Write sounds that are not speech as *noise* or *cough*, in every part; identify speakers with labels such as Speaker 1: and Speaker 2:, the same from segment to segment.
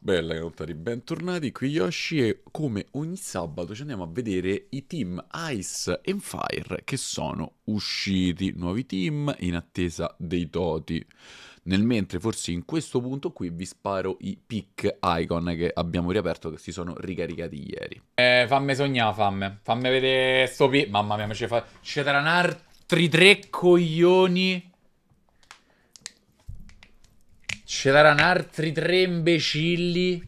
Speaker 1: Bella canottari, bentornati qui Yoshi e come ogni sabato ci andiamo a vedere i team Ice and Fire che sono usciti, nuovi team in attesa dei toti. Nel mentre forse in questo punto qui vi sparo i pick icon che abbiamo riaperto che si sono ricaricati ieri. Eh, fammi sognare, fammi, fammi vedere sto pick, mamma mia, ma ce fa... c'erano altri tre coglioni Ce l'erano altri tre imbecilli.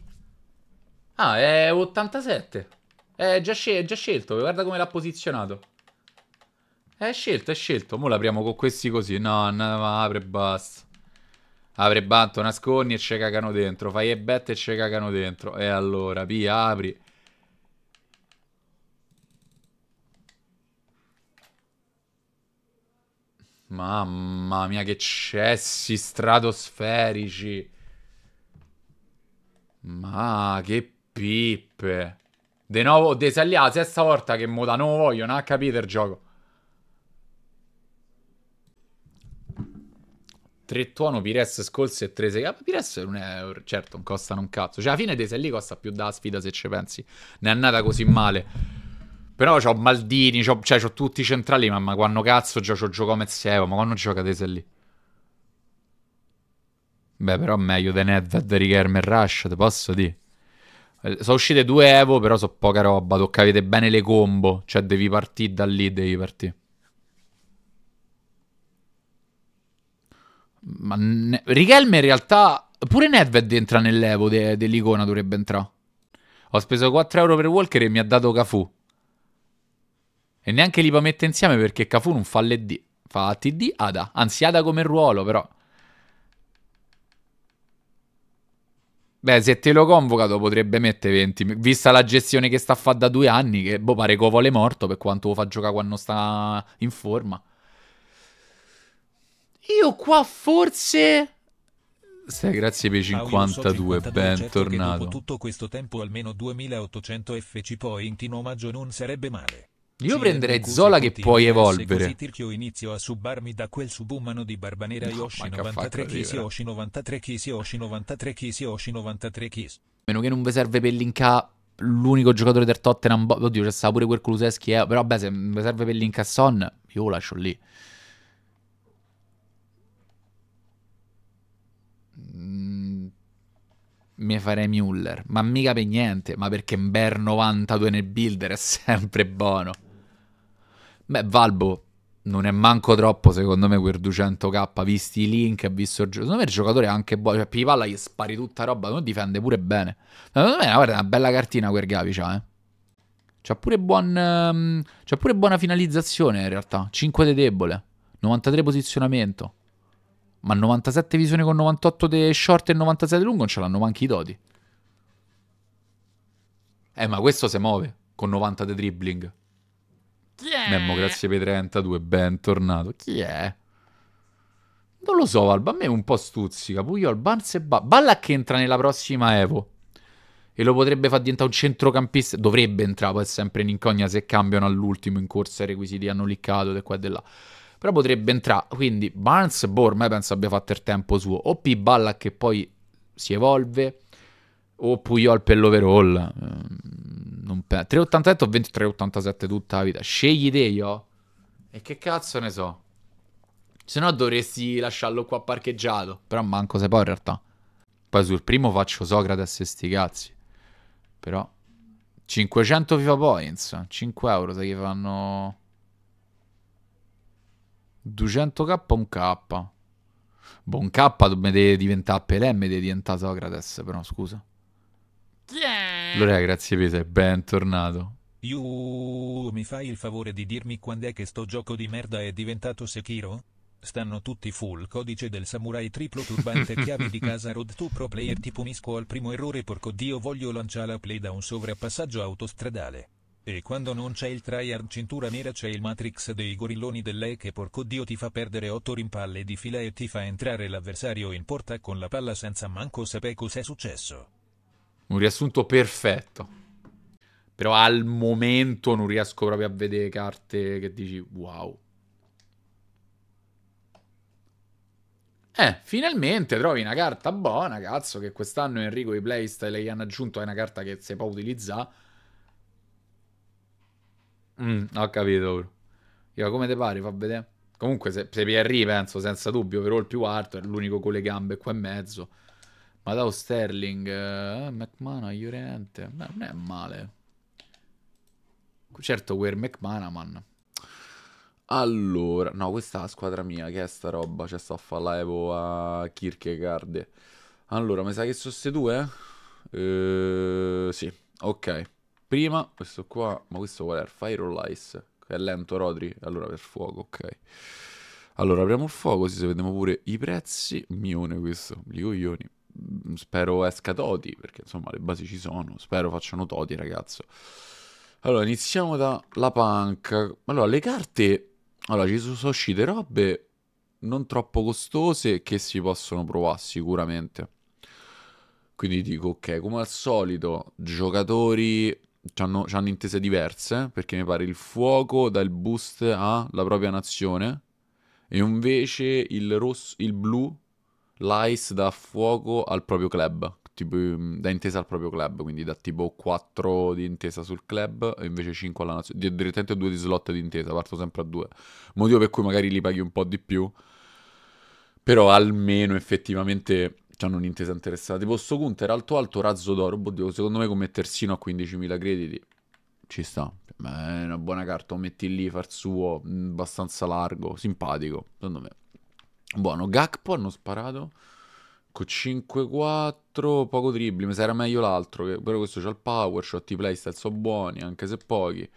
Speaker 1: Ah, è 87. È già, scel è già scelto, guarda come l'ha posizionato. È scelto, è scelto. Ora l'apriamo con questi così. No, no, apre e basta. Apre e banto, nascondi e ci cagano dentro. Fai e bet e ci cagano dentro. E allora, via, apri. Mamma mia, che cessi stratosferici. Ma che pippe. De nuovo, desaglià, la sesta volta che moda da non voglio, non ha capito il gioco. Tre tuono, Pires, Scolse e tre sega. Ah, Pires non è, certo, non costano un cazzo. Cioè, alla fine de Desalli costa più da sfida, se ci pensi. Ne è andata così male. Però c'ho Maldini, c'ho, cioè c'ho tutti i centrali, mamma quando cazzo già c'ho Giocomez e Evo, ma quando gioca Tese lì? Beh, però meglio di Nedved, Richerme e Rush, te posso dire. Sono uscite due Evo, però so poca roba, tocca vedere bene le combo, cioè devi partire da lì, devi partire. Ma ne... Richelme in realtà. Pure Nedved entra nell'Evo de... dell'icona, dovrebbe entrare. Ho speso 4 euro per Walker e mi ha dato Cafu. E neanche li può mettere insieme perché Cafu non fa l'ED. Fa TD, Ada. Anzi, Ada come ruolo, però. Beh, se te lo convoca, lo potrebbe mettere 20. Vista la gestione che sta a fa da due anni, che boh, pare Covole morto per quanto lo fa giocare quando sta in forma. Io qua forse... Stai, grazie per i 52, ah, bentornato. certo Dopo tutto questo tempo almeno 2800 FC poi in omaggio non sarebbe male. Io prenderei Zola che puoi evolvere. Così Tirchio inizio a subarmi da quel subumano di Barbanera no, Yoshi 93 Kis, Yoshi 93 Kis, Yoshi 93 Kis, Yoshi 93 Kis. Meno che non vi serve per linkare l'unico giocatore del Tottenham. Oddio, c'è stato pure quel Kuluseschi, eh. però vabbè, se vi serve per linkare Son, io lo lascio lì. Mm, mi farei Muller, ma mica per niente, ma perché Ember 92 nel builder è *laughs* sempre buono. Beh, Valbo non è manco troppo, secondo me, quel 200k, visti i link, visto il gioco. Secondo me il giocatore è anche buono, cioè Pivalla gli spari tutta roba, non difende pure bene. Secondo me, guarda, è una bella cartina quel Gavi c'ha, eh. C'ha pure, buon, ehm, c'ha pure buona finalizzazione in realtà, 5 di debole, 93 posizionamento. Ma 97 visione con 98 di short e 96 di lungo non ce l'hanno manchi i doti. Eh, ma questo si muove con 90 di dribbling. Chi è? Memmo, grazie per i 32, bentornato. Chi è? Non lo so, Alba, a me è un po' stuzzica. Puyol, Barnes e ba- Balla che entra nella prossima Evo. E lo potrebbe far diventare un centrocampista. Dovrebbe entrare, poi è sempre in incognita se cambiano all'ultimo in corsa i requisiti hanno liccato da qua e da là. Però potrebbe entrare. Quindi Barnes, boh, ormai penso abbia fatto il tempo suo. O P. Balla che poi si evolve o Puyol per l'overall. Ehm, non pe- 3,87 o 23,87 tutta la vita. Scegli te io. E che cazzo ne so. Se no dovresti lasciarlo qua parcheggiato. Però manco se poi in realtà. Poi sul primo faccio Socrate a se sti cazzi. Però 500 FIFA points, 5 euro, se gli fanno 200k o un k. Boh, un k deve diventare Pelé, deve diventare Socrates, però scusa. Yeah. Allora, grazie Peter, bentornato. You mi fai il favore di dirmi quando è che sto gioco di merda è diventato Sekiro? Stanno tutti full codice del samurai triplo turbante *laughs* chiavi di casa road to pro player ti punisco al primo errore porco dio voglio lanciare la play da un sovrappassaggio autostradale. E quando non c'è il tryhard cintura nera c'è il matrix dei gorilloni dell'E che porco dio ti fa perdere 8 rimpalle di fila e ti fa entrare l'avversario in porta con la palla senza manco sapere cos'è successo. Un riassunto perfetto. Però al momento non riesco proprio a vedere carte che dici wow. Eh, finalmente trovi una carta buona, cazzo, che quest'anno Enrico i playstyle gli hanno aggiunto è una carta che si può utilizzare. Mm, ho capito, bro. Io come te pare, fa vedere. Comunque, se, se PRI, penso, senza dubbio, però il più alto è l'unico con le gambe qua in mezzo. Ma Madao Sterling, eh, McMahon, aiurente. Beh, non è male. Certo, Ware McManaman. Allora, no, questa è la squadra mia, che è sta roba? Cioè, sto a fare l'Evo a Kierkegaard. Allora, mi sa che sono queste due? Eh, sì, ok. Prima, questo qua, ma questo qual è? Fire all Ice? È lento, Rodri? Allora, per fuoco, ok. Allora, apriamo il fuoco, così se vediamo pure i prezzi. Mione questo, gli coglioni. Mm, spero esca Toti, perché insomma le basi ci sono, spero facciano Toti ragazzo. Allora, iniziamo dalla punk. Allora, le carte... Allora, ci sono uscite robe non troppo costose che si possono provare sicuramente. Quindi dico, ok, come al solito, giocatori hanno intese diverse, perché mi pare il fuoco dà il boost alla propria nazione, e invece il, rosso, il blu Lice da fuoco al proprio club, tipo, mm, da intesa al proprio club, quindi da tipo 4 di intesa sul club e invece 5 alla nazionale, direttamente 2 di slot di intesa, parto sempre a 2. Motivo per cui magari li paghi un po' di più, però almeno effettivamente hanno un'intesa interessata. Tipo sto Gunter, alto alto, razzo d'oro, oddio, secondo me con mettersino a 15.000 crediti ci sta. Ma è una buona carta, lo metti lì, far suo, mm, abbastanza largo, simpatico, secondo me. Buono, Gakpo hanno sparato con 5-4, poco dribbling, mi sarà meglio l'altro, che, però questo c'ha il power shot, i playstyle sono buoni, anche se pochi.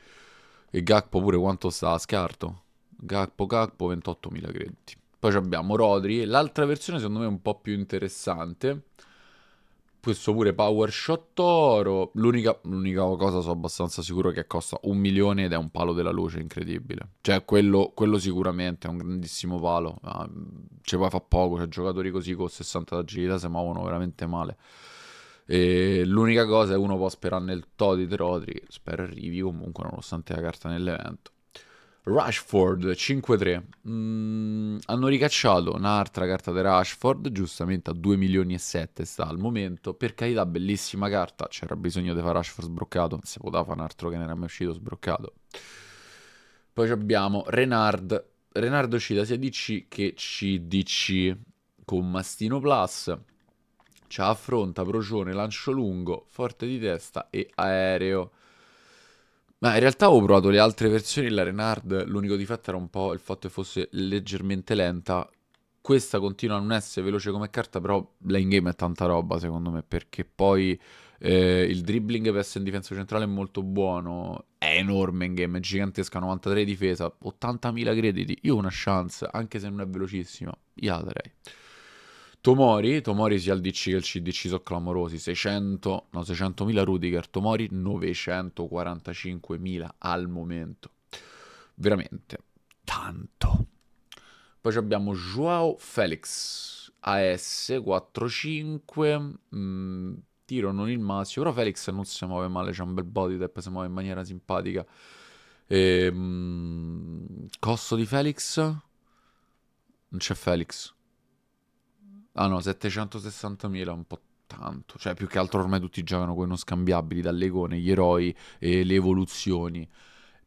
Speaker 1: E Gakpo pure quanto sta a scarto? Gakpo, Gakpo, 28.000 crediti. Poi abbiamo Rodri, l'altra versione secondo me è un po' più interessante questo pure PowerShot Oro. L'unica, l'unica cosa sono abbastanza sicuro che costa un milione ed è un palo della luce incredibile. Cioè, quello, quello sicuramente è un grandissimo palo. Ah, ci poi fa poco. Cioè, giocatori così con 60 d'agilità si muovono veramente male. E l'unica cosa è uno può sperare nel Todi Trotri. Spero arrivi comunque, nonostante la carta nell'evento. Rashford 5-3. Mm, hanno ricacciato un'altra carta di Rashford, giustamente a 2 milioni e 7 sta al momento. Per carità, bellissima carta. C'era bisogno di fare Rashford sbroccato. Si poteva fare un altro che non era mai uscito sbroccato. Poi abbiamo Renard. Renard uscita sia DC che CDC con Mastino Plus. Ci affronta, procione, lancio lungo, forte di testa e aereo. Ma in realtà ho provato le altre versioni della Renard, l'unico difetto era un po' il fatto che fosse leggermente lenta. Questa continua a non essere veloce come carta, però la in game è tanta roba secondo me, perché poi eh, il dribbling per essere in difesa centrale è molto buono, è enorme in game, è gigantesca, 93 difesa, 80.000 crediti, io ho una chance, anche se non è velocissima, io la darei. Tomori, Tomori sia il DC che il CDC sono clamorosi, 600, no 600.000 Rudiger, Tomori 945.000 al momento. Veramente, tanto. Poi abbiamo Joao Felix, AS 45, mh, tiro non il massimo, però Felix non si muove male, c'è un bel body type, si muove in maniera simpatica. E, ehm, mh, costo di Felix? Non c'è Felix. Ah no, 760.000 è un po' tanto. Cioè, più che altro ormai tutti giocano con i non scambiabili, dall'egone, gli eroi e le evoluzioni.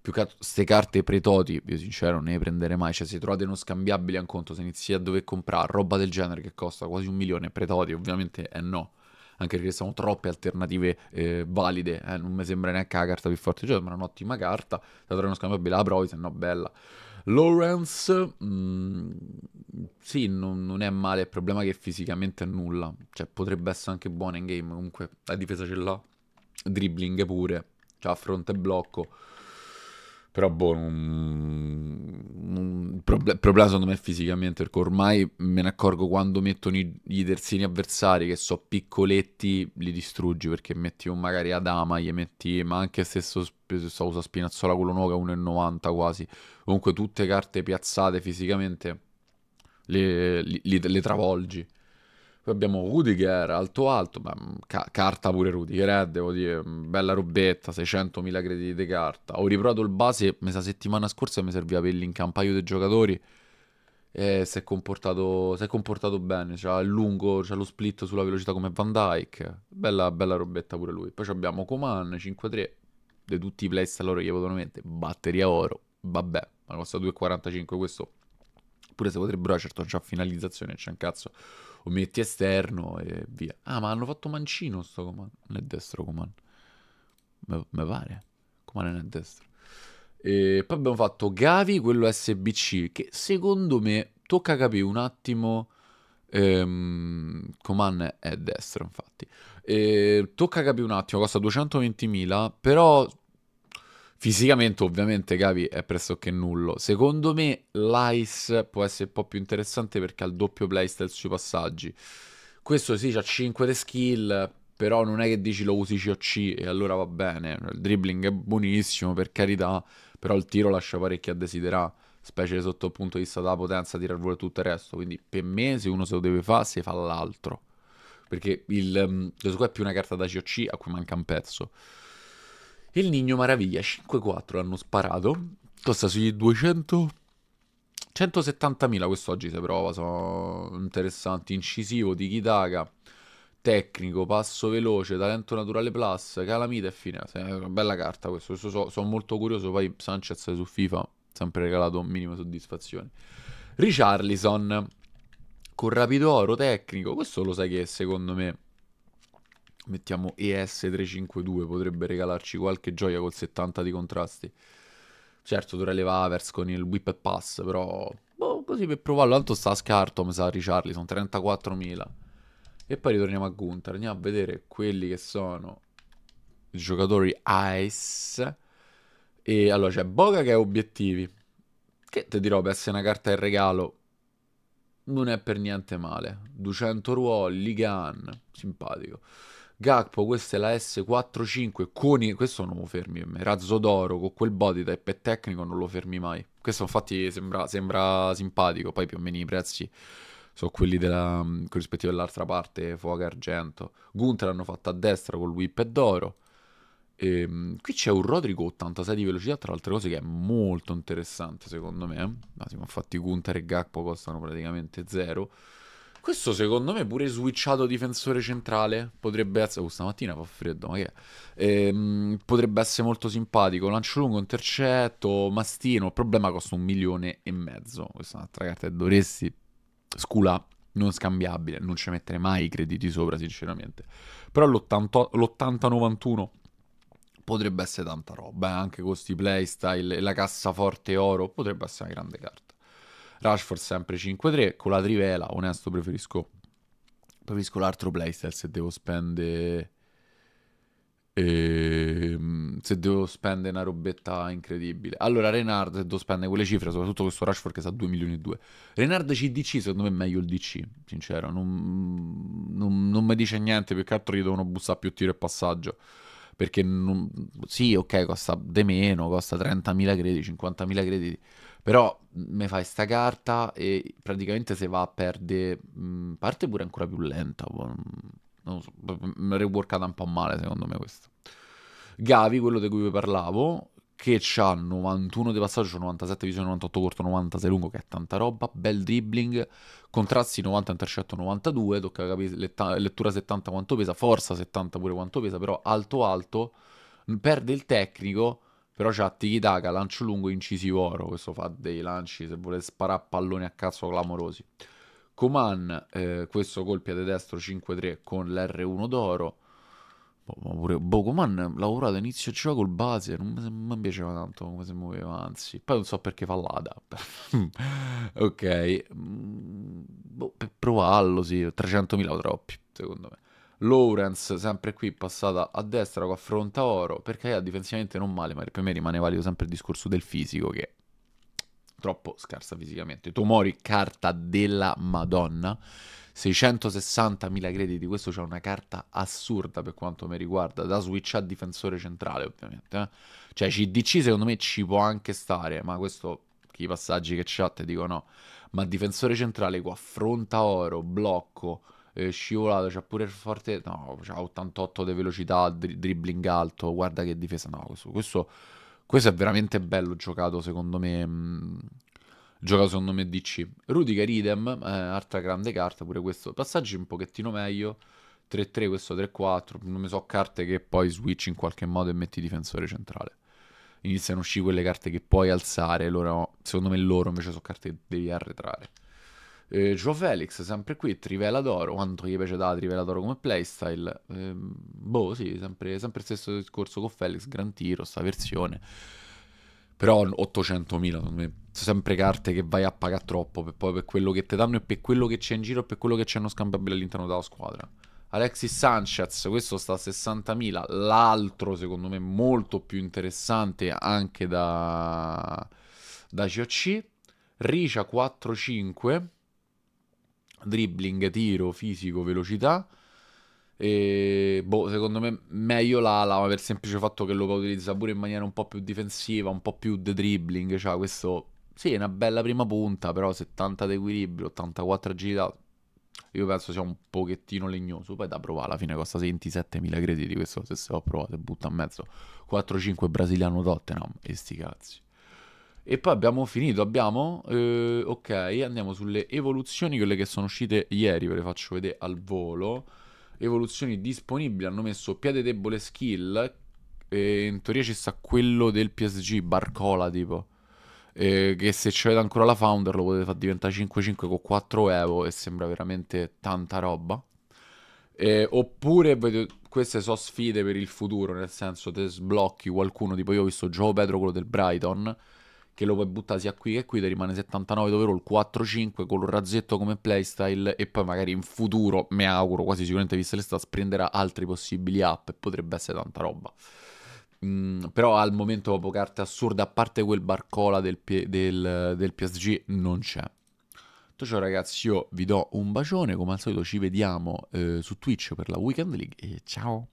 Speaker 1: Più che altro, queste carte pretoti, io sincero non ne prenderei mai. Cioè, se trovate non scambiabili a un conto, se inizi a dover comprare roba del genere che costa quasi un milione, pretoti ovviamente è eh, no. Anche perché sono troppe alternative eh, valide. Eh. Non mi sembra neanche la carta più forte. Cioè, è un'ottima carta. Se trovi uno scambiabile la provi, se no bella. Lawrence, mh, mm, sì, non, non, è male, il problema è che fisicamente è nulla, cioè potrebbe essere anche buono in game, comunque la difesa ce l'ha, dribbling pure, cioè a fronte blocco. Però, boh, il proble- problema secondo me è fisicamente, perché ormai me ne accorgo quando mettono i- gli terzini avversari che so piccoletti, li distruggi perché metti un magari Adama, gli metti, ma anche stesso so, usa Spinazzola quello nuovo che è 1,90 quasi. Comunque tutte carte piazzate fisicamente le, le, le travolgi. Poi abbiamo Rudiger, alto alto, ma mm, ca- carta pure Rudiger, eh, devo dire, mm, bella robetta, 600.000 crediti di carta. Ho riprovato il base mesa settimana scorsa e mi serviva per link un paio di giocatori e si è comportato, si è comportato bene, c'ha il lungo, c'ha lo split sulla velocità come Van Dyke, bella, bella robetta pure lui. Poi abbiamo Coman, 5-3, di tutti i playstyle loro che potevano mettere, batteria oro, vabbè, ma costa 2,45 questo Oppure se potrebbero certo, già finalizzazione, c'è un cazzo. O metti esterno e via. Ah, ma hanno fatto mancino sto Coman. Nel destro Coman. Mi pare. Coman è nel destro. E poi abbiamo fatto Gavi, quello SBC, che secondo me tocca capire un attimo... Ehm, Coman è destro, infatti. E tocca capire un attimo, costa 220.000, però Fisicamente ovviamente Gavi è pressoché nullo. Secondo me l'Ice può essere un po' più interessante perché ha il doppio playstyle sui passaggi. Questo sì, ha 5 de skill, però non è che dici lo usi COC e allora va bene. Il dribbling è buonissimo, per carità, però il tiro lascia parecchio a desiderare, specie sotto il punto di vista della potenza, tirare volo tutto il resto. Quindi per me se uno se lo deve fare, si fa l'altro. Perché il, questo mm, qua è più una carta da COC a cui manca un pezzo. Il Nigno Maraviglia 5-4 hanno sparato. Costa sui 200. 170.000 quest'oggi se prova, sono interessanti. Incisivo, Tikitaka, tecnico, passo veloce, talento naturale plus, calamita e fine, È una bella carta questo, questo so, sono molto curioso. Poi Sanchez su FIFA, sempre regalato minima soddisfazione. Richarlison, con rapido oro tecnico, questo lo sai che secondo me mettiamo ES352, potrebbe regalarci qualche gioia col 70 di contrasti. Certo, dovrei levare Avers con il whip e pass, però... Boh, così per provarlo, tanto sta a scarto, mi sa, Richarli, sono 34.000. E poi ritorniamo a Gunther, andiamo a vedere quelli che sono i giocatori Ice. E allora c'è Boga che ha obiettivi, che ti dirò per essere una carta in regalo non è per niente male. 200 ruoli, Ligan, simpatico. Gakpo, questa è la S45 con i... questo non lo fermi per razzo d'oro con quel body type e tecnico non lo fermi mai. Questo infatti sembra, sembra simpatico, poi più o meno i prezzi sono quelli della mm, rispettivo dell'altra parte, fuoco argento. Gunther l'hanno fatto a destra con il whip d'oro. E, ehm, qui c'è un Rodrigo 86 di velocità, tra le altre cose, che è molto interessante secondo me. Eh. Ma no, infatti Gunther e Gakpo costano praticamente zero. Questo secondo me pure switchato difensore centrale potrebbe essere... Oh, stamattina fa freddo, ma che ehm, potrebbe essere molto simpatico. Lancio lungo, intercetto, mastino. Il problema costa un milione e mezzo. Questa è un'altra carta che dovresti... Scula, non scambiabile. Non ci mettere mai i crediti sopra, sinceramente. Però l'80-91 potrebbe essere tanta roba. Eh? Anche con questi playstyle e la cassaforte oro potrebbe essere una grande carta. Rashford sempre 5-3, con la trivela, onesto, preferisco, preferisco l'altro playstyle se devo spendere... E, ehm, se devo spendere una robetta incredibile. Allora, Renard, se devo spendere quelle cifre, soprattutto questo Rashford che sa 2 milioni e 2. Renard CDC, secondo me è meglio il DC, sincero. Non, non, non mi dice niente, più che altro gli devono bussare più tiro e passaggio perché non, sì, ok, costa de meno, costa 30.000 crediti, 50.000 crediti, però mi fai sta carta e praticamente se va a perdere, mm, parte pure ancora più lenta, boh, non so, reworkata un po' male secondo me questo. Gavi, quello di cui vi parlavo, che ha 91 di passaggio, 97 visione, 98 corto, 96 lungo, che è tanta roba, bel dribbling, contrasti 90, intercetto 92, tocca capire letta- lettura 70 quanto pesa, forza 70 pure quanto pesa, però alto alto, perde il tecnico, però c'ha Tikitaka, lancio lungo, incisivo oro, questo fa dei lanci, se vuole sparare palloni a cazzo clamorosi. Coman, eh, questo colpia di destro 5-3 con l'R1 d'oro, Boh, ma pure boh, lavorato inizio gioco il base non mi piaceva tanto come si muoveva anzi poi non so perché fa l'ada *laughs* ok mm, boh, per provarlo sì 300.000 lo troppi secondo me Lawrence sempre qui passata a destra con affronta oro perché difensivamente non male ma per me rimane valido sempre il discorso del fisico che troppo scarsa fisicamente. Tomori, carta della Madonna. 660.000 crediti, questo c'è una carta assurda per quanto mi riguarda, da switch a difensore centrale ovviamente. Eh? Cioè CDC secondo me ci può anche stare, ma questo, i passaggi che c'ha te dico no. Ma difensore centrale qua, fronta oro, blocco, eh, scivolato, c'ha pure il forte... No, c'ha 88 di velocità, dri- dribbling alto, guarda che difesa, no, questo, questo questo è veramente bello giocato, secondo me. Mm, giocato, secondo me, DC. Rudiger idem, eh, altra grande carta, pure questo. Passaggi un pochettino meglio. 3-3, questo 3-4. Non mi so carte che poi switch in qualche modo e metti difensore centrale. Iniziano a uscire quelle carte che puoi alzare. Loro, secondo me loro invece sono carte che devi arretrare. Eh, Joe Felix, sempre qui, Trivela d'oro, quanto gli piace da Trivela d'oro come playstyle, eh, boh sì, sempre, sempre stesso discorso con Felix, gran tiro, sta versione, però 800.000, sempre carte che vai a pagare troppo per, poi, per quello che ti danno e per quello che c'è in giro e per quello che c'è non scambiabile all'interno della squadra. Alexis Sanchez, questo sta a 60.000, l'altro secondo me molto più interessante anche da, da COC, Ricia 4-5 dribbling, tiro, fisico, velocità. E boh, secondo me meglio l'ala, ma per semplice fatto che lo utilizza pure in maniera un po' più difensiva, un po' più de dribbling. Cioè, questo sì, è una bella prima punta, però 70 di equilibrio, 84 agilità. Io penso sia un pochettino legnoso. Poi da provare alla fine costa 27.000 crediti. Questo se se lo provate, butta a mezzo 4-5 brasiliano Tottenham. E sti cazzi. E poi abbiamo finito, abbiamo... Eh, ok, andiamo sulle evoluzioni, quelle che sono uscite ieri, ve le faccio vedere al volo. Evoluzioni disponibili, hanno messo piede debole skill, e in teoria ci sta quello del PSG, Barcola tipo. Eh, che se ci avete ancora la founder lo potete far diventare 5-5 con 4 evo e sembra veramente tanta roba. Eh, oppure vedo, queste sono sfide per il futuro, nel senso te sblocchi qualcuno, tipo io ho visto Joe Pedro quello del Brighton che lo puoi buttare sia qui che qui, ti rimane 79 dove il 4-5 con un razzetto come playstyle e poi magari in futuro, mi auguro, quasi sicuramente viste le stats, prenderà altri possibili app e potrebbe essere tanta roba. Mm, però al momento proprio carte assurde, a parte quel barcola del, del, del PSG, non c'è. Tutto ciò ragazzi, io vi do un bacione, come al solito ci vediamo eh, su Twitch per la Weekend League e ciao!